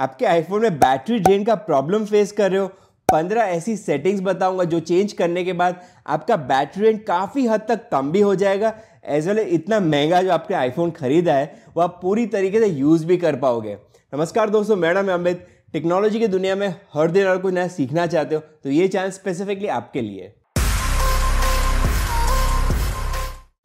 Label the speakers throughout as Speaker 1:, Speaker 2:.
Speaker 1: आपके आईफोन में battery drain का प्रॉब्लम फेस कर रहे हो पंद्रह ऐसी सेटिंग्स बताऊंगा जो चेंज करने के बाद आपका बैटरी रेंट काफ़ी हद तक कम भी हो जाएगा एज वेल इतना महंगा जो आपके आईफोन खरीदा है वो आप पूरी तरीके से यूज़ भी कर पाओगे नमस्कार दोस्तों मैडम अमित टेक्नोलॉजी की दुनिया में हर दिन और कुछ नया सीखना चाहते हो तो ये चैनल स्पेसिफिकली आपके लिए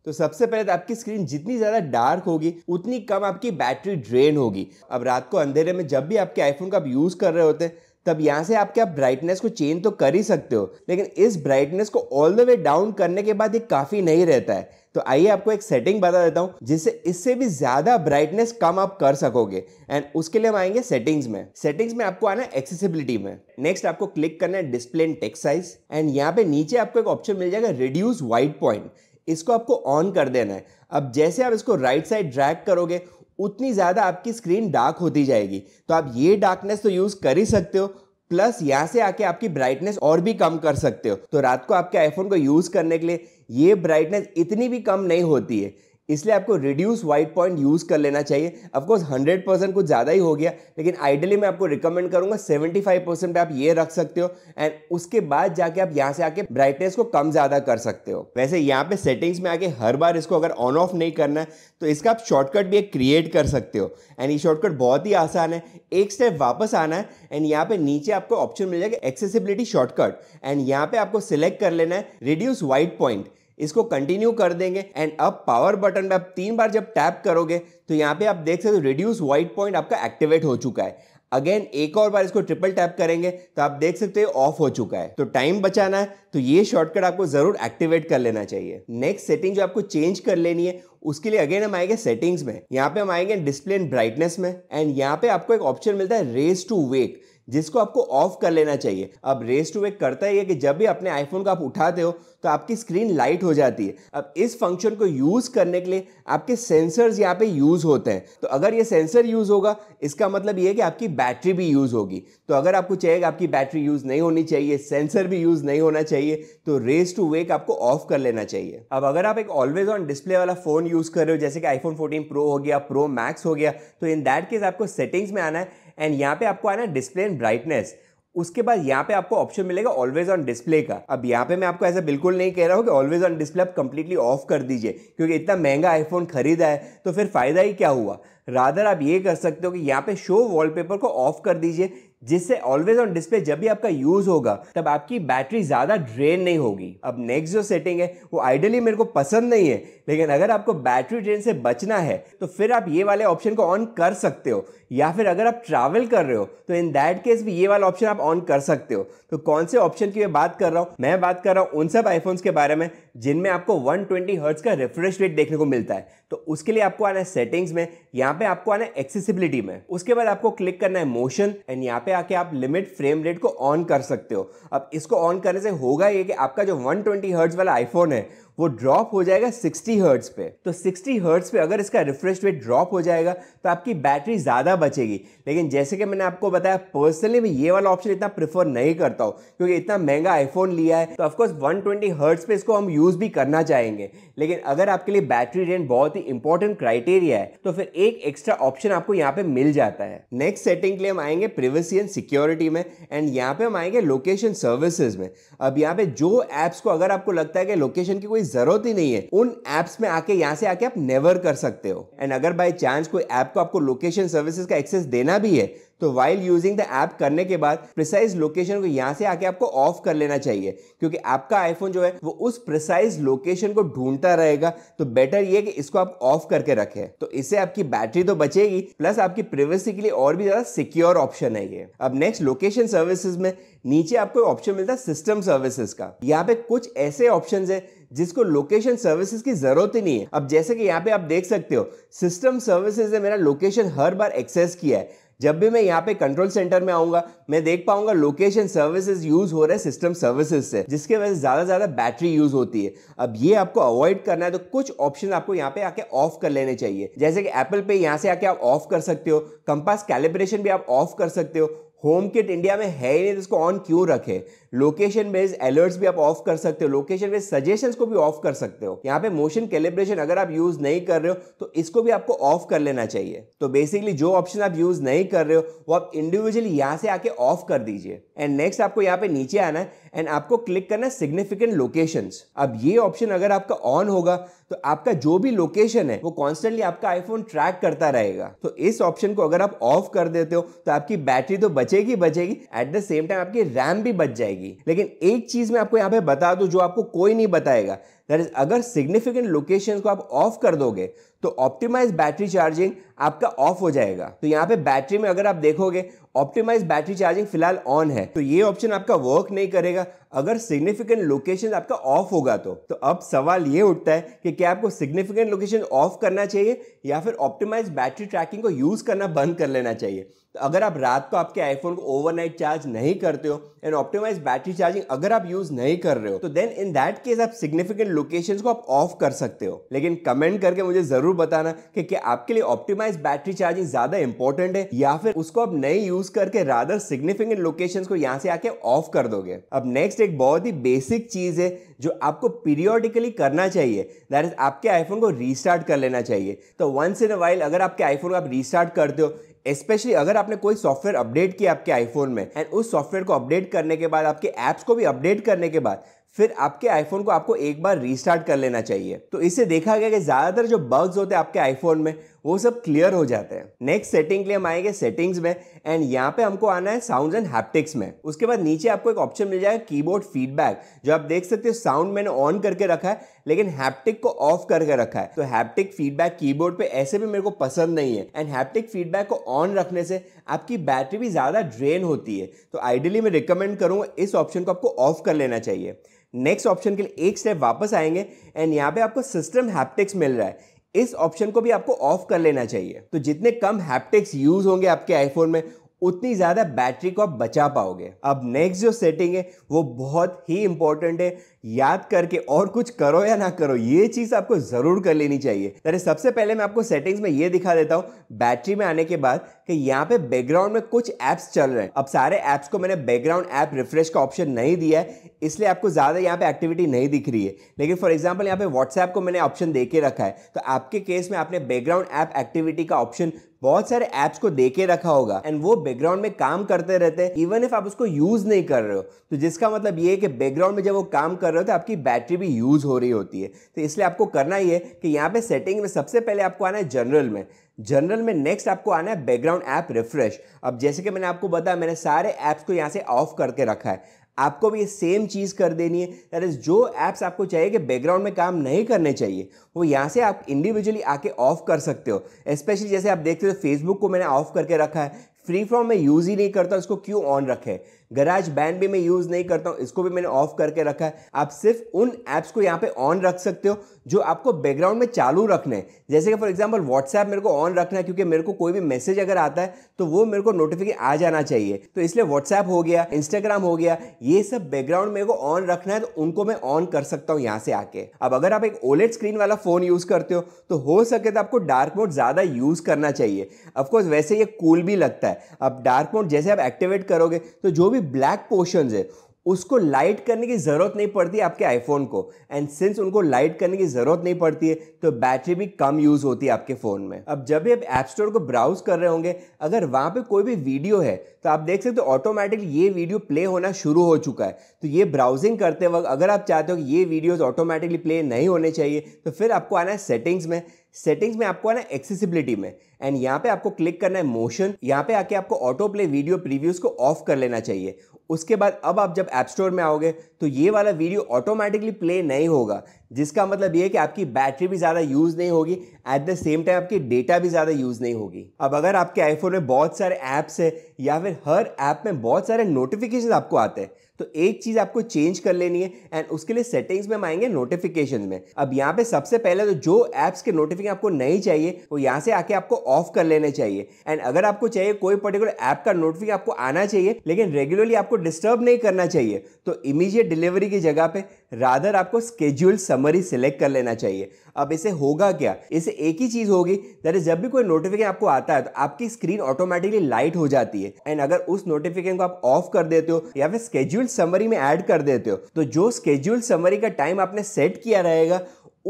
Speaker 1: तो सबसे पहले तो आपकी स्क्रीन जितनी ज़्यादा डार्क होगी उतनी कम आपकी बैटरी ड्रेन होगी अब रात को अंधेरे में जब भी आपके आईफोन का आप यूज़ कर रहे होते हैं तब यहाँ से आपके आप ब्राइटनेस को चेंज तो कर ही सकते हो लेकिन इस ब्राइटनेस को ऑल द वे डाउन करने के बाद ये काफ़ी नहीं रहता है तो आइए आपको एक सेटिंग बता देता हूँ जिससे इससे भी ज़्यादा ब्राइटनेस कम आप कर सकोगे एंड उसके लिए हम आएंगे सेटिंग्स में सेटिंग्स में आपको आना एक्सेसिबिलिटी में नेक्स्ट आपको क्लिक करना है डिस्प्ले इन टेक्साइज एंड यहाँ पे नीचे आपको एक ऑप्शन मिल जाएगा रिड्यूस वाइट पॉइंट इसको आपको ऑन कर देना है अब जैसे आप इसको राइट साइड ड्रैग करोगे उतनी ज़्यादा आपकी स्क्रीन डार्क होती जाएगी तो आप ये डार्कनेस तो यूज़ कर ही सकते हो प्लस यहाँ से आके आपकी ब्राइटनेस और भी कम कर सकते हो तो रात को आपके आईफोन को यूज़ करने के लिए ये ब्राइटनेस इतनी भी कम नहीं होती है इसलिए आपको रिड्यूस वाइट पॉइंट यूज़ कर लेना चाहिए अफकोर्स हंड्रेड परसेंट कुछ ज़्यादा ही हो गया लेकिन आइडियली मैं आपको रिकमेंड करूँगा सेवेंटी फाइव परसेंट आप ये रख सकते हो एंड उसके बाद जाके आप यहाँ से आके ब्राइटनेस को कम ज़्यादा कर सकते हो वैसे यहाँ पे सेटिंग्स में आके हर बार इसको अगर ऑन ऑफ नहीं करना है तो इसका आप शॉर्टकट भी एक क्रिएट कर सकते हो एंड ये शॉर्टकट बहुत ही आसान है एक स्टेप वापस आना है एंड यहाँ पर नीचे आपको ऑप्शन मिल जाएगा एक्सेसिबिलिटी शॉर्टकट एंड यहाँ पर आपको सिलेक्ट कर लेना है रिड्यूस वाइट पॉइंट इसको कंटिन्यू कर देंगे एंड अब पावर बटन में आप तीन बार जब टैप करोगे तो यहाँ पे आप देख सकते हो रिड्यूस व्हाइट पॉइंट आपका एक्टिवेट हो चुका है अगेन एक और बार इसको ट्रिपल टैप करेंगे तो आप देख सकते हो ऑफ हो चुका है तो टाइम बचाना है तो ये शॉर्टकट आपको जरूर एक्टिवेट कर लेना चाहिए नेक्स्ट सेटिंग जो आपको चेंज कर लेनी है उसके लिए अगेन हम आएंगे सेटिंग्स में यहाँ पे हम आएंगे डिस्प्ले एंड ब्राइटनेस में एंड यहाँ पे आपको एक ऑप्शन मिलता है रेस टू वेक जिसको आपको ऑफ कर लेना चाहिए अब रेस टू वेक करता है कि जब भी अपने आईफोन को आप उठाते हो तो आपकी स्क्रीन लाइट हो जाती है अब इस फंक्शन को यूज़ करने के लिए आपके सेंसर्स यहाँ पे यूज़ होते हैं तो अगर ये सेंसर यूज़ होगा इसका मतलब ये है कि आपकी बैटरी भी यूज़ होगी तो अगर आपको चाहिए कि आपकी बैटरी यूज़ नहीं होनी चाहिए सेंसर भी यूज़ नहीं होना चाहिए तो रेस टू वेक आपको ऑफ कर लेना चाहिए अब अगर आप एक ऑलवेज ऑन डिस्प्ले वाला फ़ोन यूज़ कर रहे हो जैसे कि आईफोन फोर्टीन प्रो हो गया प्रो मैक्स हो गया तो इन दैट केस आपको सेटिंग्स में आना है एंड यहाँ पे आपको आना है डिस्प्ले एंड ब्राइटनेस उसके बाद यहाँ पे आपको ऑप्शन मिलेगा ऑलवेज ऑन डिस्प्ले का अब यहाँ पे मैं आपको ऐसा बिल्कुल नहीं कह रहा हूँ कि ऑलवेज ऑन डिस्प्ले आप कंप्लीटली ऑफ कर दीजिए क्योंकि इतना महंगा आईफोन खरीदा है तो फिर फ़ायदा ही क्या हुआ रादर आप ये कर सकते हो कि यहाँ पे शो वॉलपेपर को ऑफ कर दीजिए जिससे ऑलवेज ऑन डिस्प्ले जब भी आपका यूज़ होगा तब आपकी बैटरी ज़्यादा ड्रेन नहीं होगी अब नेक्स्ट जो सेटिंग है वो आइडियली मेरे को पसंद नहीं है लेकिन अगर आपको बैटरी ड्रेन से बचना है तो फिर आप ये वाले ऑप्शन को ऑन कर सकते हो या फिर अगर आप ट्रैवल कर रहे हो तो इन दैट केस भी ये वाला ऑप्शन आप ऑन कर सकते हो तो कौन से ऑप्शन की मैं बात कर रहा हूँ मैं बात कर रहा हूँ उन सब आईफोन्स के बारे में जिनमें आपको 120 ट्वेंटी का रिफ्रेश रेट देखने को मिलता है तो उसके लिए आपको आना है सेटिंग्स में यहाँ पे आपको आना है एक्सेसिबिलिटी में उसके बाद आपको क्लिक करना है मोशन एंड यहाँ पे आके आप लिमिट फ्रेम रेट को ऑन कर सकते हो अब इसको ऑन करने से होगा ये कि आपका जो वन ट्वेंटी वाला आईफोन है वो ड्रॉप हो जाएगा 60 हर्ट्स पे तो 60 हर्ट्स पे अगर इसका रिफ्रेश रेट ड्रॉप हो जाएगा तो आपकी बैटरी ज़्यादा बचेगी लेकिन जैसे कि मैंने आपको बताया पर्सनली मैं ये वाला ऑप्शन इतना प्रेफर नहीं करता हूँ क्योंकि इतना महंगा आईफोन लिया है तो ऑफकोर्स वन ट्वेंटी हर्ट्स पे इसको हम यूज़ भी करना चाहेंगे लेकिन अगर आपके लिए बैटरी रेंट बहुत ही इंपॉर्टेंट क्राइटेरिया है तो फिर एक एक्स्ट्रा ऑप्शन आपको यहाँ पे मिल जाता है नेक्स्ट सेटिंग के लिए हम आएंगे प्रिवेसी एंड सिक्योरिटी में एंड यहाँ पे हम आएंगे लोकेशन सर्विसेज में अब यहाँ पे जो ऐप्स को अगर आपको लगता है कि लोकेशन की कोई कोई जरूरत ही नहीं है उन एप्स में आके यहाँ से आके आप नेवर कर सकते हो एंड अगर बाई चांस कोई ऐप को आपको लोकेशन सर्विसेज का एक्सेस देना भी है तो वाइल यूजिंग द ऐप करने के बाद प्रिसाइज लोकेशन को यहाँ से आके आपको ऑफ कर लेना चाहिए क्योंकि आपका आईफोन जो है वो उस प्रिसाइज लोकेशन को ढूंढता रहेगा तो बेटर ये कि इसको आप ऑफ करके रखें तो इससे आपकी बैटरी तो बचेगी प्लस आपकी प्रिवेसी के लिए और भी ज़्यादा सिक्योर ऑप्शन है ये अब नेक्स्ट लोकेशन सर्विसेज में नीचे आपको ऑप्शन मिलता है सिस्टम सर्विसेज का यहाँ पे कुछ ऐसे ऑप्शन है जिसको लोकेशन सर्विसेज की जरूरत ही नहीं है अब जैसे कि यहाँ पे आप देख सकते हो सिस्टम सर्विसेज ने मेरा लोकेशन हर बार एक्सेस किया है जब भी मैं यहाँ पे कंट्रोल सेंटर में आऊंगा मैं देख पाऊंगा लोकेशन सर्विसेज यूज हो रहे सिस्टम सर्विसेज से जिसके वजह से ज्यादा ज्यादा बैटरी यूज होती है अब ये आपको अवॉइड करना है तो कुछ ऑप्शन आपको यहाँ पे आके ऑफ कर लेने चाहिए जैसे कि एप्पल पे यहाँ से आके आप ऑफ कर सकते हो कंपास कैलिब्रेशन भी आप ऑफ कर सकते हो होम किट इंडिया में है ही नहीं तो इसको ऑन क्यों रखे लोकेशन बेस्ड अलर्ट्स भी आप ऑफ कर सकते हो लोकेशन बेस्ड सजेशंस को भी ऑफ कर सकते हो यहाँ पे मोशन कैलिब्रेशन अगर आप यूज नहीं कर रहे हो तो इसको भी आपको ऑफ कर लेना चाहिए तो बेसिकली जो ऑप्शन आप यूज नहीं कर रहे हो वो आप इंडिविजुअली यहाँ से आके ऑफ कर दीजिए एंड नेक्स्ट आपको यहाँ पे नीचे आना है एंड आपको क्लिक करना है सिग्निफिकेंट लोकेशन अब ये ऑप्शन अगर आपका ऑन होगा तो आपका जो भी लोकेशन है वो कॉन्स्टेंटली आपका आईफोन ट्रैक करता रहेगा तो इस ऑप्शन को अगर आप ऑफ कर देते हो तो आपकी बैटरी तो बच बचेगी बचेगी एट द सेम टाइम आपकी रैम भी बच जाएगी लेकिन एक चीज मैं आपको यहाँ पे बता दूं जो आपको कोई नहीं बताएगा दैट इज अगर सिग्निफिकेंट लोकेशन को आप ऑफ कर दोगे तो ऑप्टिमाइज बैटरी चार्जिंग आपका ऑफ हो जाएगा तो यहाँ पे बैटरी में अगर आप देखोगे ऑप्टिमाइज बैटरी चार्जिंग फिलहाल ऑन है तो ये ऑप्शन आपका वर्क नहीं करेगा अगर सिग्निफिकेंट लोकेशन आपका ऑफ होगा तो तो अब सवाल ये उठता है कि क्या आपको सिग्निफिकेंट लोकेशन ऑफ करना चाहिए या फिर ऑप्टिमाइज बैटरी ट्रैकिंग को यूज़ करना बंद कर लेना चाहिए तो अगर आप रात को आपके आईफोन को ओवरनाइट चार्ज नहीं करते हो एंड ऑप्टिमाइज बैटरी चार्जिंग अगर आप यूज़ नहीं कर रहे हो तो देन इन दैट केस आप सिग्निफिकेंट लोकेशंस को आप ऑफ कर सकते हो लेकिन कमेंट करके मुझे जरूर बताना कि क्या आपके लिए ऑप्टिमाइज बैटरी चार्जिंग ज्यादा इंपॉर्टेंट है या फिर उसको आप नहीं यूज करके रादर सिग्निफिकेंट लोकेशन को यहाँ से आके ऑफ कर दोगे अब नेक्स्ट एक बहुत ही बेसिक चीज है जो आपको पीरियोडिकली करना चाहिए दैट इज आपके आईफोन को रिस्टार्ट कर लेना चाहिए तो वंस इन अ वाइल अगर आपके आईफोन को आप रिस्टार्ट करते हो स्पेशली अगर आपने कोई सॉफ्टवेयर अपडेट किया आपके आईफोन में एंड उस सॉफ्टवेयर को अपडेट करने के बाद आपके ऐप्स को भी अपडेट करने के बाद फिर आपके आईफोन को आपको एक बार रीस्टार्ट कर लेना चाहिए तो इसे देखा गया कि ज़्यादातर जो बग्स होते हैं आपके आईफोन में वो सब क्लियर हो जाते हैं नेक्स्ट सेटिंग के लिए हम आएंगे सेटिंग्स में एंड यहाँ पे हमको आना है साउंड एंड हैप्टिक्स में उसके बाद नीचे आपको एक ऑप्शन मिल जाएगा कीबोर्ड फीडबैक जो आप देख सकते हो साउंड मैंने ऑन करके रखा है लेकिन हैप्टिक को ऑफ करके रखा है तो हैप्टिक फीडबैक कीबोर्ड पे ऐसे भी मेरे को पसंद नहीं है एंड हैप्टिक फीडबैक को ऑन रखने से आपकी बैटरी भी ज़्यादा ड्रेन होती है तो आइडियली मैं रिकमेंड करूँगा इस ऑप्शन को आपको ऑफ कर लेना चाहिए नेक्स्ट ऑप्शन के लिए एक स्टेप वापस आएंगे एंड यहाँ पे आपको सिस्टम हैप्टिक्स मिल रहा है इस ऑप्शन को भी आपको ऑफ कर लेना चाहिए तो जितने कम हैप्टिक्स यूज होंगे आपके आईफोन में उतनी ज़्यादा बैटरी को आप बचा पाओगे अब नेक्स्ट जो सेटिंग है वो बहुत ही इंपॉर्टेंट है याद करके और कुछ करो या ना करो ये चीज़ आपको ज़रूर कर लेनी चाहिए अरे सबसे पहले मैं आपको सेटिंग्स में ये दिखा देता हूँ बैटरी में आने के बाद कि यहाँ पे बैकग्राउंड में कुछ ऐप्स चल रहे हैं अब सारे ऐप्स को मैंने बैकग्राउंड ऐप रिफ्रेश का ऑप्शन नहीं दिया है इसलिए आपको ज़्यादा यहाँ पे एक्टिविटी नहीं दिख रही है लेकिन फॉर एग्जाम्पल यहाँ पे व्हाट्सएप को मैंने ऑप्शन दे के रखा है तो आपके केस में आपने बैकग्राउंड ऐप एक्टिविटी का ऑप्शन बहुत सारे ऐप्स को दे के रखा होगा एंड वो बैकग्राउंड में काम करते रहते हैं इवन इफ आप उसको यूज नहीं कर रहे हो तो जिसका मतलब ये है कि बैकग्राउंड में जब वो काम कर रहे हो तो आपकी बैटरी भी यूज हो रही होती है तो इसलिए आपको करना ये है कि यहाँ पे सेटिंग में सबसे पहले आपको आना है जनरल में जनरल में नेक्स्ट आपको आना है बैकग्राउंड ऐप रिफ्रेश अब जैसे कि मैंने आपको बताया मैंने सारे ऐप्स को यहाँ से ऑफ करके रखा है आपको भी ये सेम चीज़ कर देनी है दैट इज़ जो ऐप्स आपको चाहिए कि बैकग्राउंड में काम नहीं करने चाहिए वो यहाँ से आप इंडिविजुअली आके ऑफ कर सकते हो स्पेशली जैसे आप देखते हो फेसबुक को मैंने ऑफ करके रखा है फ्री फॉर्म में यूज़ ही नहीं करता उसको क्यों ऑन रखे गराज बैंड भी मैं यूज़ नहीं करता हूँ इसको भी मैंने ऑफ करके रखा है आप सिर्फ उन ऐप्स को यहाँ पे ऑन रख सकते हो जो आपको बैकग्राउंड में चालू रखने हैं जैसे कि फॉर एग्जांपल व्हाट्सएप मेरे को ऑन रखना है क्योंकि मेरे को कोई भी मैसेज अगर आता है तो वो मेरे को नोटिफिकेशन आ जाना चाहिए तो इसलिए व्हाट्सएप हो गया इंस्टाग्राम हो गया ये सब बैकग्राउंड मेरे को ऑन रखना है तो उनको मैं ऑन कर सकता हूँ यहाँ से आके अब अगर आप एक ओलेट स्क्रीन वाला फ़ोन यूज़ करते हो तो हो सके तो आपको डार्क मोड ज़्यादा यूज़ करना चाहिए ऑफकोर्स वैसे ये कूल भी लगता है अब डार्क मोड जैसे आप एक्टिवेट करोगे तो जो भी ब्लैक पोर्शन है उसको लाइट करने की ज़रूरत नहीं पड़ती आपके आईफोन को एंड सिंस उनको लाइट करने की ज़रूरत नहीं पड़ती है तो बैटरी भी कम यूज़ होती है आपके फ़ोन में अब जब भी आप ऐप स्टोर को ब्राउज कर रहे होंगे अगर वहाँ पे कोई भी वीडियो है तो आप देख सकते हो ऑटोमेटिकली ये वीडियो प्ले होना शुरू हो चुका है तो ये ब्राउजिंग करते वक्त अगर आप चाहते हो कि ये वीडियोज़ ऑटोमेटिकली प्ले नहीं होने चाहिए तो फिर आपको आना है सेटिंग्स में सेटिंग्स में आपको आना है एक्सेसिबिलिटी में एंड यहाँ पे आपको क्लिक करना है मोशन यहाँ पे आके आपको ऑटो प्ले वीडियो प्रीव्यूज को ऑफ कर लेना चाहिए उसके बाद अब आप जब ऐप स्टोर में आओगे तो ये वाला वीडियो ऑटोमेटिकली प्ले नहीं होगा जिसका मतलब ये कि आपकी बैटरी भी ज़्यादा यूज़ नहीं होगी एट द सेम टाइम आपकी डेटा भी ज़्यादा यूज़ नहीं होगी अब अगर आपके आईफोन में बहुत सारे ऐप्स हैं या फिर हर ऐप में बहुत सारे नोटिफिकेशन आपको आते हैं तो एक चीज़ आपको चेंज कर लेनी है एंड उसके लिए सेटिंग्स में हम आएंगे नोटिफिकेशन में अब यहाँ पे सबसे पहले तो जो ऐप्स के नोटिफिकेशन आपको नहीं चाहिए वो यहाँ से आके आपको ऑफ कर लेने चाहिए एंड अगर आपको चाहिए कोई पर्टिकुलर ऐप का नोटिफिकेशन आपको आना चाहिए लेकिन रेगुलरली आपको डिस्टर्ब नहीं करना चाहिए तो इमीजिएट डिलीवरी की जगह पर रादर आपको स्केड्यूल समरी सिलेक्ट कर लेना चाहिए अब इसे होगा क्या इसे एक ही चीज़ होगी दैट जब भी कोई नोटिफिकेशन आपको आता है तो आपकी स्क्रीन ऑटोमेटिकली लाइट हो जाती है एंड अगर उस नोटिफिकेशन को आप ऑफ कर देते हो या फिर स्केड्यूल समरी में ऐड कर देते हो तो जो स्केड्यूल समरी का टाइम आपने सेट किया रहेगा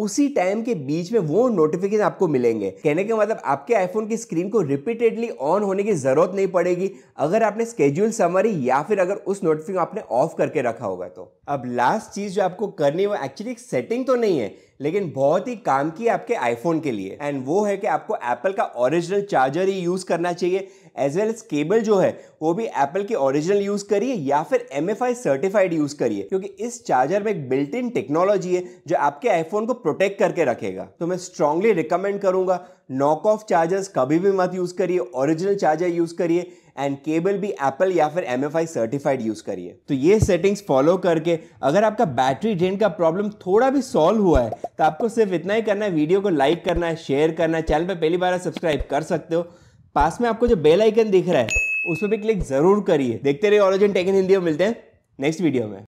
Speaker 1: उसी टाइम के बीच में वो नोटिफिकेशन आपको मिलेंगे कहने का मतलब आपके आईफोन की स्क्रीन को रिपीटेडली ऑन होने की ज़रूरत नहीं पड़ेगी अगर आपने स्केड्यूल समरी या फिर अगर उस नोटिफिकेशन आपने ऑफ करके रखा होगा तो अब लास्ट चीज़ जो आपको करनी है वो एक्चुअली एक सेटिंग तो नहीं है लेकिन बहुत ही काम की आपके आईफोन के लिए एंड वो है कि आपको एप्पल का ओरिजिनल चार्जर ही यूज़ करना चाहिए एज वेल एज केबल जो है वो भी एप्पल के ओरिजिनल यूज़ करिए या फिर M F I certified use करिए क्योंकि इस चार्जर में एक बिल्ट इन टेक्नोलॉजी है जो आपके आईफोन को प्रोटेक्ट करके रखेगा तो मैं स्ट्रांगली रिकमेंड करूंगा नॉक ऑफ चार्जर्स कभी भी मत यूज़ करिए ओरिजिनल चार्जर यूज़ करिए एंड केबल भी एप्पल या फिर एम सर्टिफाइड यूज़ करिए तो ये सेटिंग्स फॉलो करके अगर आपका बैटरी ड्रेन का प्रॉब्लम थोड़ा भी सॉल्व हुआ है तो आपको सिर्फ इतना ही करना है वीडियो को लाइक करना है शेयर करना है चैनल पर पहली बार सब्सक्राइब कर सकते हो पास में आपको जो बेल आइकन दिख रहा है उस पर भी क्लिक जरूर करिए देखते रहिए ऑरिजिन टेक इन हिंदी में मिलते हैं नेक्स्ट वीडियो में